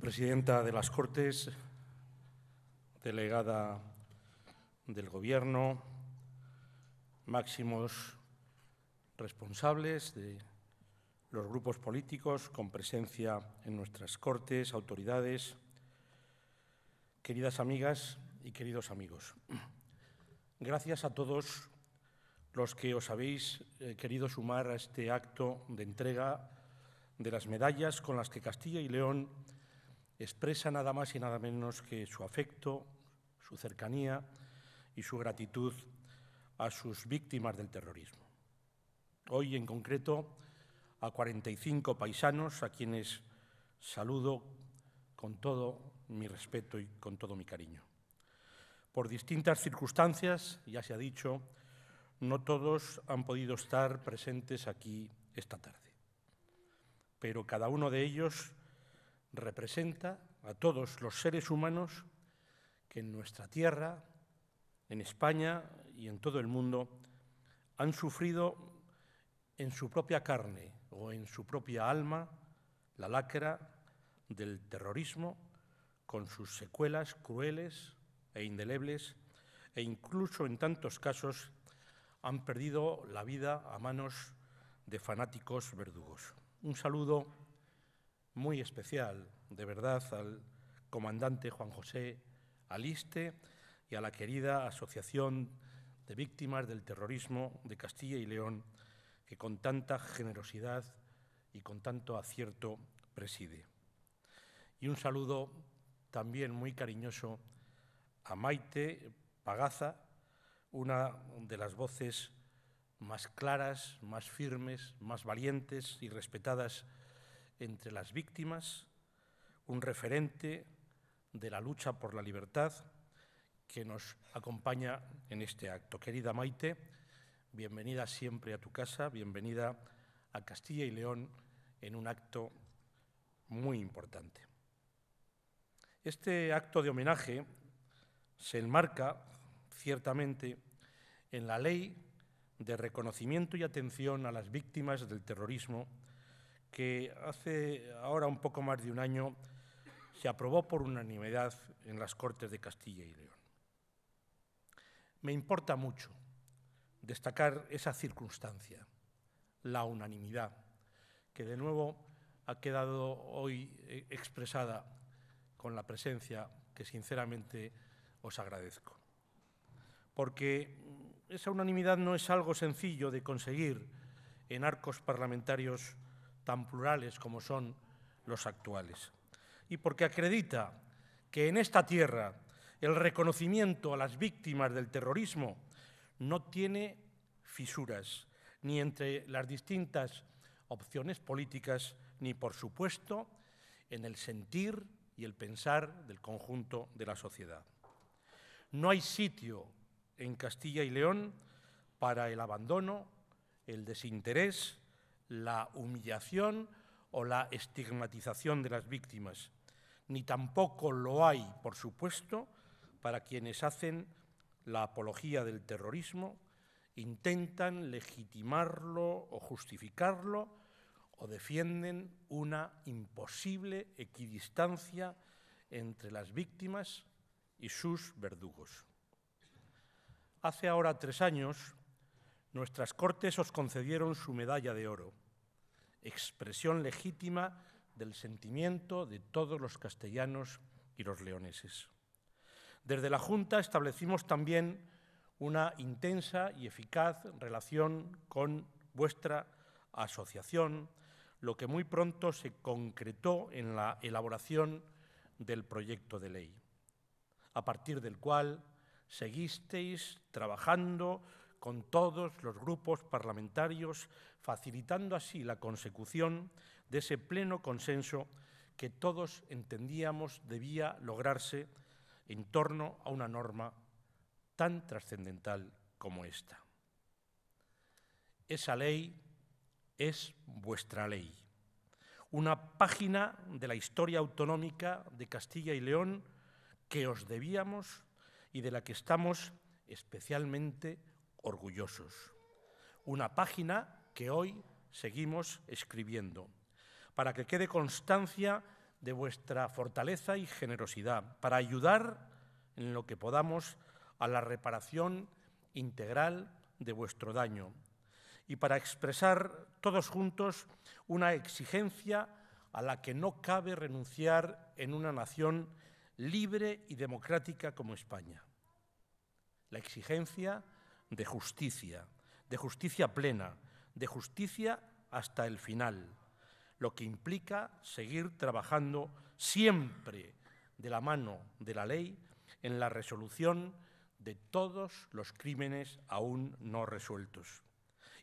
presidenta de las Cortes, delegada del Gobierno, máximos responsables de los grupos políticos con presencia en nuestras Cortes, autoridades, queridas amigas y queridos amigos. Gracias a todos los que os habéis eh, querido sumar a este acto de entrega de las medallas con las que Castilla y León expresa nada más y nada menos que su afecto, su cercanía y su gratitud a sus víctimas del terrorismo. Hoy, en concreto, a 45 paisanos a quienes saludo con todo mi respeto y con todo mi cariño. Por distintas circunstancias, ya se ha dicho, no todos han podido estar presentes aquí esta tarde, pero cada uno de ellos representa a todos los seres humanos que en nuestra tierra, en España y en todo el mundo han sufrido en su propia carne o en su propia alma la lacra del terrorismo con sus secuelas crueles e indelebles e incluso en tantos casos han perdido la vida a manos de fanáticos verdugos. Un saludo muy especial, de verdad, al comandante Juan José Aliste y a la querida Asociación de Víctimas del Terrorismo de Castilla y León, que con tanta generosidad y con tanto acierto preside. Y un saludo también muy cariñoso a Maite Pagaza, una de las voces más claras, más firmes, más valientes y respetadas entre las víctimas, un referente de la lucha por la libertad que nos acompaña en este acto. Querida Maite, bienvenida siempre a tu casa, bienvenida a Castilla y León en un acto muy importante. Este acto de homenaje se enmarca ciertamente en la ley de reconocimiento y atención a las víctimas del terrorismo que hace ahora un poco más de un año se aprobó por unanimidad en las Cortes de Castilla y León. Me importa mucho destacar esa circunstancia, la unanimidad, que de nuevo ha quedado hoy eh, expresada con la presencia que sinceramente os agradezco. Porque esa unanimidad no es algo sencillo de conseguir en arcos parlamentarios tan plurales como son los actuales. Y porque acredita que en esta tierra el reconocimiento a las víctimas del terrorismo no tiene fisuras, ni entre las distintas opciones políticas, ni por supuesto en el sentir y el pensar del conjunto de la sociedad. No hay sitio en Castilla y León para el abandono, el desinterés la humillación o la estigmatización de las víctimas, ni tampoco lo hay, por supuesto, para quienes hacen la apología del terrorismo, intentan legitimarlo o justificarlo o defienden una imposible equidistancia entre las víctimas y sus verdugos. Hace ahora tres años, nuestras Cortes os concedieron su medalla de oro expresión legítima del sentimiento de todos los castellanos y los leoneses. Desde la Junta establecimos también una intensa y eficaz relación con vuestra asociación, lo que muy pronto se concretó en la elaboración del proyecto de ley, a partir del cual seguisteis trabajando con todos los grupos parlamentarios, facilitando así la consecución de ese pleno consenso que todos entendíamos debía lograrse en torno a una norma tan trascendental como esta. Esa ley es vuestra ley, una página de la historia autonómica de Castilla y León que os debíamos y de la que estamos especialmente orgullosos. Una página que hoy seguimos escribiendo, para que quede constancia de vuestra fortaleza y generosidad, para ayudar en lo que podamos a la reparación integral de vuestro daño y para expresar todos juntos una exigencia a la que no cabe renunciar en una nación libre y democrática como España. La exigencia de justicia, de justicia plena, de justicia hasta el final, lo que implica seguir trabajando siempre de la mano de la ley en la resolución de todos los crímenes aún no resueltos.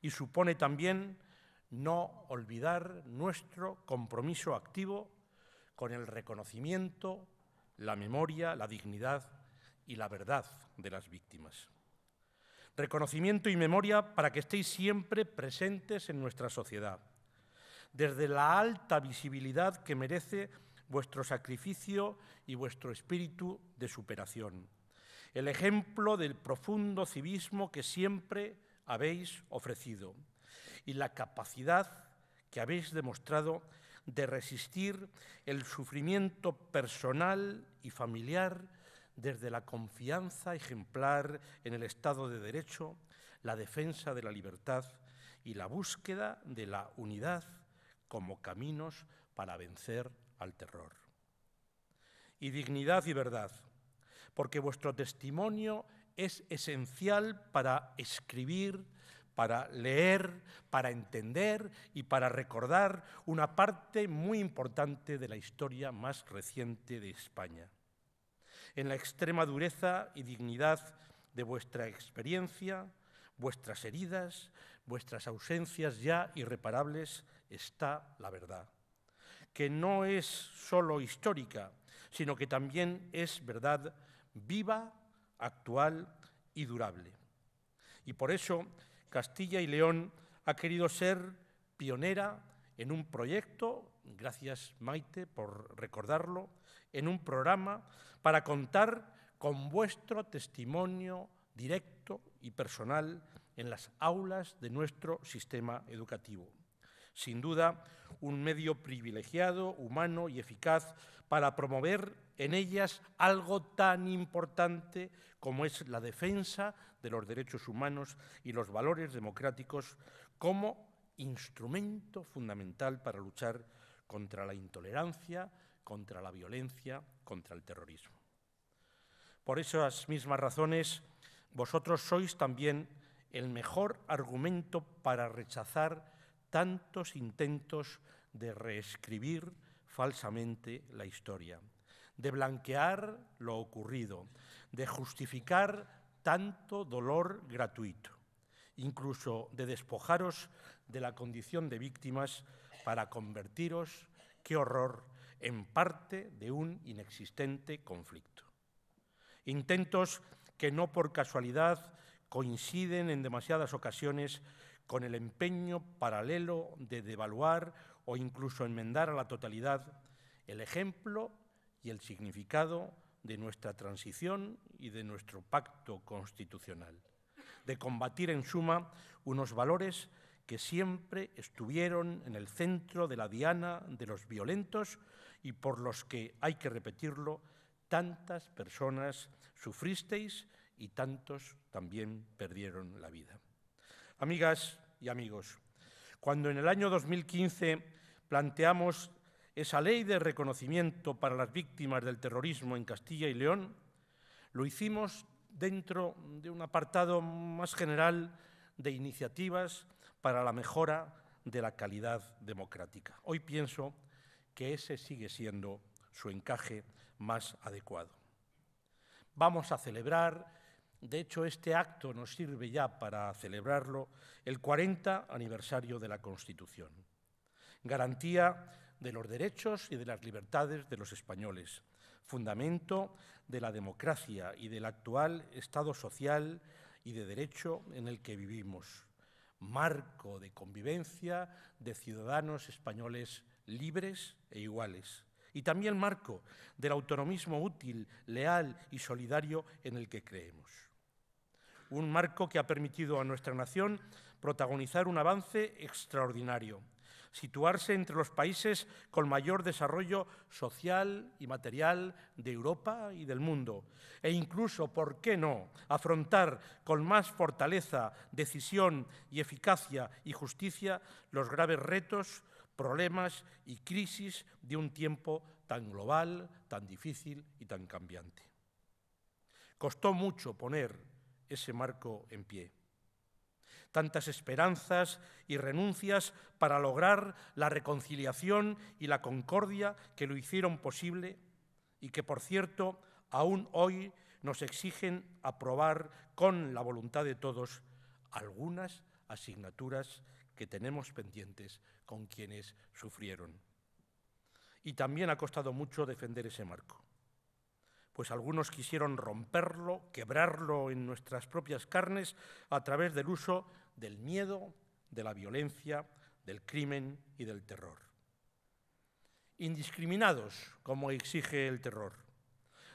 Y supone también no olvidar nuestro compromiso activo con el reconocimiento, la memoria, la dignidad y la verdad de las víctimas reconocimiento y memoria para que estéis siempre presentes en nuestra sociedad, desde la alta visibilidad que merece vuestro sacrificio y vuestro espíritu de superación, el ejemplo del profundo civismo que siempre habéis ofrecido y la capacidad que habéis demostrado de resistir el sufrimiento personal y familiar desde la confianza ejemplar en el Estado de Derecho, la defensa de la libertad y la búsqueda de la unidad como caminos para vencer al terror. Y dignidad y verdad, porque vuestro testimonio es esencial para escribir, para leer, para entender y para recordar una parte muy importante de la historia más reciente de España en la extrema dureza y dignidad de vuestra experiencia, vuestras heridas, vuestras ausencias ya irreparables, está la verdad, que no es solo histórica, sino que también es verdad viva, actual y durable. Y por eso Castilla y León ha querido ser pionera en un proyecto, gracias Maite por recordarlo, en un programa para contar con vuestro testimonio directo y personal en las aulas de nuestro sistema educativo. Sin duda, un medio privilegiado, humano y eficaz para promover en ellas algo tan importante como es la defensa de los derechos humanos y los valores democráticos como instrumento fundamental para luchar contra la intolerancia, contra la violencia, contra el terrorismo. Por esas mismas razones, vosotros sois también el mejor argumento para rechazar tantos intentos de reescribir falsamente la historia, de blanquear lo ocurrido, de justificar tanto dolor gratuito, incluso de despojaros de la condición de víctimas para convertiros, qué horror, en parte de un inexistente conflicto. Intentos que no por casualidad coinciden en demasiadas ocasiones con el empeño paralelo de devaluar o incluso enmendar a la totalidad el ejemplo y el significado de nuestra transición y de nuestro pacto constitucional, de combatir en suma unos valores que siempre estuvieron en el centro de la diana de los violentos y por los que, hay que repetirlo, tantas personas sufristeis y tantos también perdieron la vida. Amigas y amigos, cuando en el año 2015 planteamos esa ley de reconocimiento para las víctimas del terrorismo en Castilla y León, lo hicimos dentro de un apartado más general de iniciativas para la mejora de la calidad democrática. Hoy pienso que ese sigue siendo su encaje más adecuado. Vamos a celebrar, de hecho este acto nos sirve ya para celebrarlo, el 40 aniversario de la Constitución, garantía de los derechos y de las libertades de los españoles, fundamento de la democracia y del actual Estado social y de derecho en el que vivimos marco de convivencia de ciudadanos españoles libres e iguales, y también marco del autonomismo útil, leal y solidario en el que creemos. Un marco que ha permitido a nuestra nación protagonizar un avance extraordinario situarse entre los países con mayor desarrollo social y material de Europa y del mundo, e incluso, ¿por qué no?, afrontar con más fortaleza, decisión y eficacia y justicia los graves retos, problemas y crisis de un tiempo tan global, tan difícil y tan cambiante. Costó mucho poner ese marco en pie tantas esperanzas y renuncias para lograr la reconciliación y la concordia que lo hicieron posible y que, por cierto, aún hoy nos exigen aprobar con la voluntad de todos algunas asignaturas que tenemos pendientes con quienes sufrieron. Y también ha costado mucho defender ese marco, pues algunos quisieron romperlo, quebrarlo en nuestras propias carnes a través del uso del miedo, de la violencia, del crimen y del terror. Indiscriminados, como exige el terror,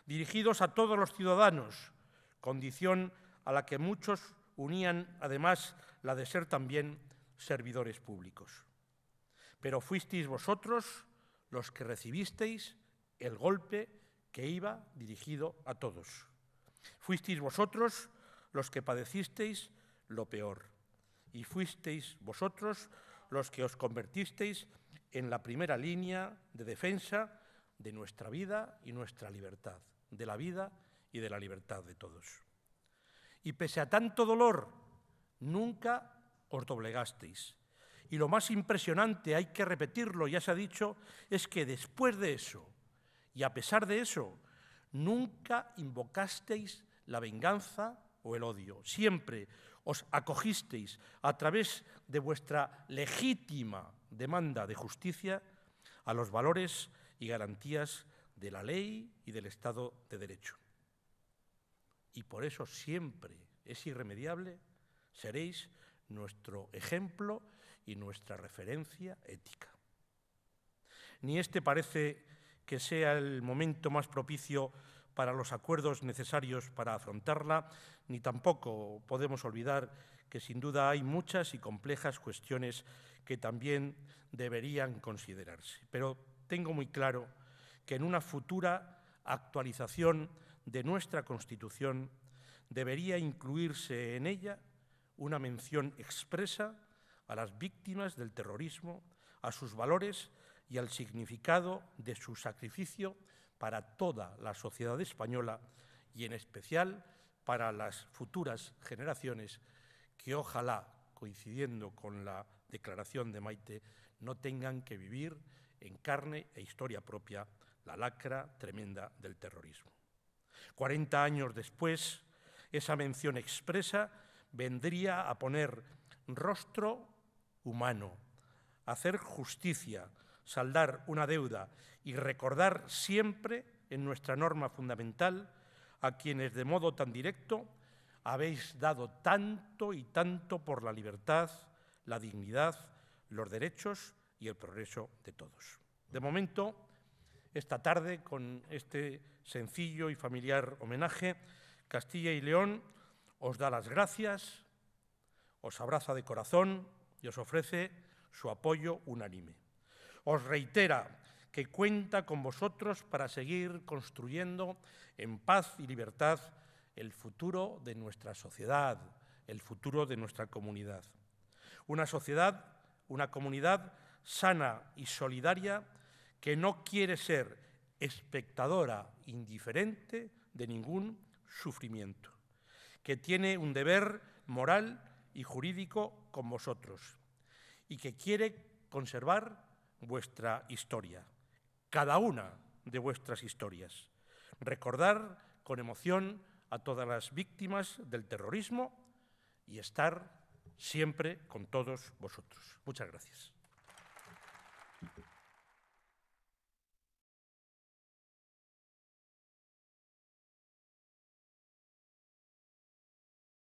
dirigidos a todos los ciudadanos, condición a la que muchos unían además la de ser también servidores públicos. Pero fuisteis vosotros los que recibisteis el golpe que iba dirigido a todos. Fuisteis vosotros los que padecisteis lo peor y fuisteis vosotros los que os convertisteis en la primera línea de defensa de nuestra vida y nuestra libertad, de la vida y de la libertad de todos. Y pese a tanto dolor, nunca os doblegasteis. Y lo más impresionante, hay que repetirlo, ya se ha dicho, es que después de eso, y a pesar de eso, nunca invocasteis la venganza o el odio. Siempre os acogisteis a través de vuestra legítima demanda de justicia a los valores y garantías de la ley y del Estado de Derecho. Y por eso siempre es irremediable, seréis nuestro ejemplo y nuestra referencia ética. Ni este parece que sea el momento más propicio para los acuerdos necesarios para afrontarla, ni tampoco podemos olvidar que sin duda hay muchas y complejas cuestiones que también deberían considerarse. Pero tengo muy claro que en una futura actualización de nuestra Constitución debería incluirse en ella una mención expresa a las víctimas del terrorismo, a sus valores y al significado de su sacrificio para toda la sociedad española y en especial para las futuras generaciones que ojalá, coincidiendo con la declaración de Maite, no tengan que vivir en carne e historia propia la lacra tremenda del terrorismo. 40 años después, esa mención expresa vendría a poner rostro humano, hacer justicia, saldar una deuda y recordar siempre en nuestra norma fundamental a quienes de modo tan directo habéis dado tanto y tanto por la libertad, la dignidad, los derechos y el progreso de todos. De momento, esta tarde, con este sencillo y familiar homenaje, Castilla y León os da las gracias, os abraza de corazón y os ofrece su apoyo unánime. Os reitera que cuenta con vosotros para seguir construyendo en paz y libertad el futuro de nuestra sociedad, el futuro de nuestra comunidad. Una sociedad, una comunidad sana y solidaria que no quiere ser espectadora indiferente de ningún sufrimiento, que tiene un deber moral y jurídico con vosotros y que quiere conservar vuestra historia, cada una de vuestras historias. Recordar con emoción a todas las víctimas del terrorismo y estar siempre con todos vosotros. Muchas gracias.